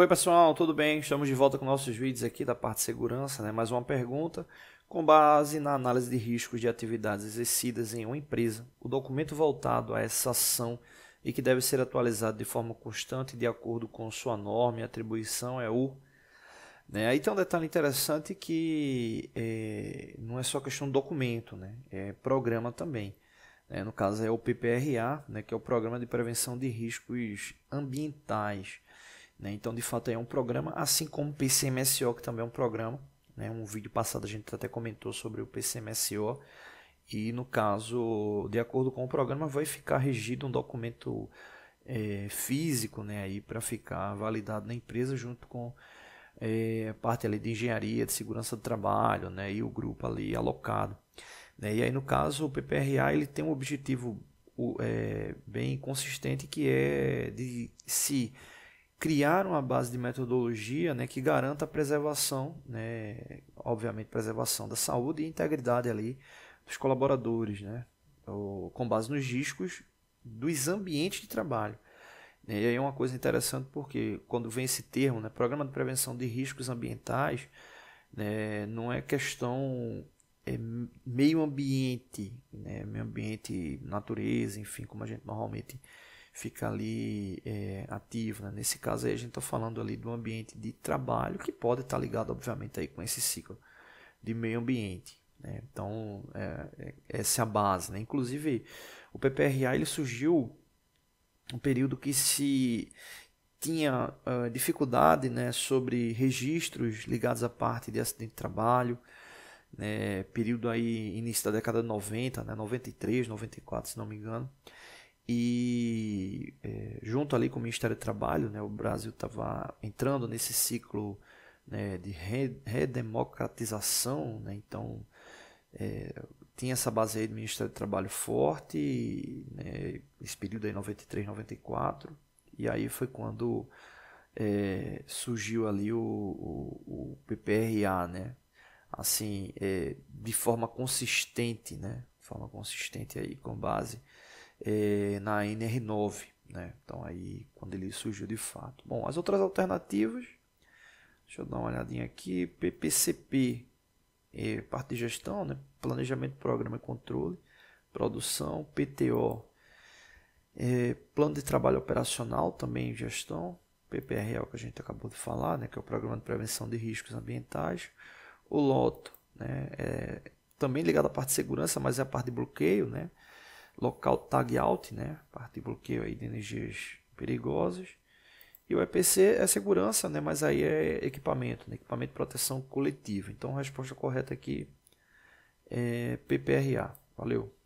Oi pessoal, tudo bem? Estamos de volta com nossos vídeos aqui da parte de segurança, né? Mais uma pergunta com base na análise de riscos de atividades exercidas em uma empresa. O documento voltado a essa ação e que deve ser atualizado de forma constante de acordo com sua norma e atribuição é o né? Aí tem um detalhe interessante que é, não é só questão de documento, né? É programa também. Né? No caso é o PPRA, né? que é o Programa de Prevenção de Riscos Ambientais. Né? Então, de fato, é um programa, assim como o PCMSO, que também é um programa. Né? Um vídeo passado a gente até comentou sobre o PCMSO. E, no caso, de acordo com o programa, vai ficar regido um documento é, físico né? para ficar validado na empresa junto com é, parte ali de engenharia, de segurança do trabalho né? e o grupo ali alocado. Né? E aí, no caso, o PPRA ele tem um objetivo é, bem consistente que é de se criar uma base de metodologia né, que garanta a preservação, né, obviamente preservação da saúde e integridade ali dos colaboradores, né, com base nos riscos dos ambientes de trabalho. Né, e aí é uma coisa interessante porque quando vem esse termo, né, programa de prevenção de riscos ambientais, né, não é questão é meio ambiente, né, meio ambiente, natureza, enfim, como a gente normalmente fica ali é, ativo. Né? Nesse caso aí a gente está falando ali do ambiente de trabalho, que pode estar tá ligado, obviamente, aí com esse ciclo de meio ambiente. Né? Então, é, é essa é a base. Né? Inclusive, o PPRA ele surgiu um período que se tinha uh, dificuldade né, sobre registros ligados à parte de acidente de trabalho, né, período aí, início da década de 90, né, 93, 94, se não me engano. E é, junto ali com o Ministério do Trabalho, né, o Brasil estava entrando nesse ciclo né, de redemocratização, né, então é, tinha essa base aí do Ministério do Trabalho forte, né, esse período aí 93, 94, e aí foi quando é, surgiu ali o, o, o, PPRA, né, assim, é, de forma consistente, né, de forma consistente aí com base é, na NR9. Né? Então aí quando ele surgiu de fato. Bom, as outras alternativas, deixa eu dar uma olhadinha aqui, PPCP, é, parte de gestão, né? planejamento, programa e controle, produção, PTO, é, plano de trabalho operacional, também gestão, PPRL que a gente acabou de falar, né? que é o programa de prevenção de riscos ambientais, o LOTO, né? É também ligado à parte de segurança, mas é a parte de bloqueio, né? local tag out, né, parte de bloqueio aí de energias perigosas. E o EPC é segurança, né, mas aí é equipamento, né, equipamento de proteção coletiva. Então a resposta correta aqui é PPRA. Valeu.